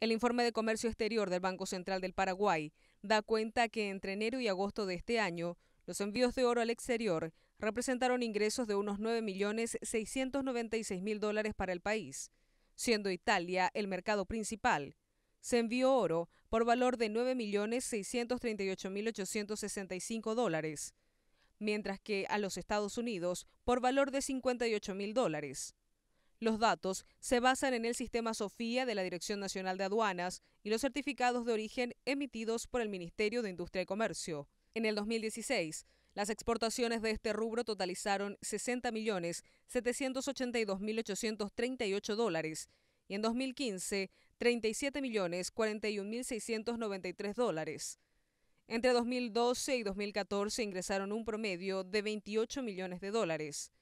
El informe de comercio exterior del Banco Central del Paraguay da cuenta que entre enero y agosto de este año, los envíos de oro al exterior representaron ingresos de unos 9.696.000 dólares para el país, siendo Italia el mercado principal. Se envió oro por valor de 9.638.865 dólares, mientras que a los Estados Unidos por valor de 58.000 dólares. Los datos se basan en el sistema SOFIA de la Dirección Nacional de Aduanas y los certificados de origen emitidos por el Ministerio de Industria y Comercio. En el 2016, las exportaciones de este rubro totalizaron 60.782.838 dólares y en 2015 37.041.693 dólares. Entre 2012 y 2014 ingresaron un promedio de 28 millones de dólares.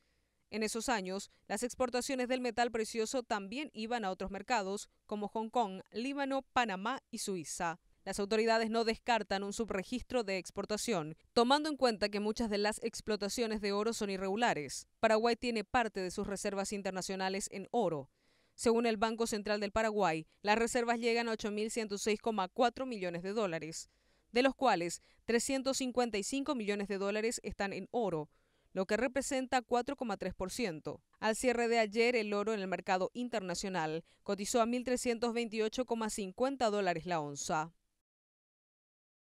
En esos años, las exportaciones del metal precioso también iban a otros mercados, como Hong Kong, Líbano, Panamá y Suiza. Las autoridades no descartan un subregistro de exportación, tomando en cuenta que muchas de las explotaciones de oro son irregulares. Paraguay tiene parte de sus reservas internacionales en oro. Según el Banco Central del Paraguay, las reservas llegan a 8.106,4 millones de dólares, de los cuales 355 millones de dólares están en oro, lo que representa 4,3%. Al cierre de ayer, el oro en el mercado internacional cotizó a 1.328,50 dólares la onza.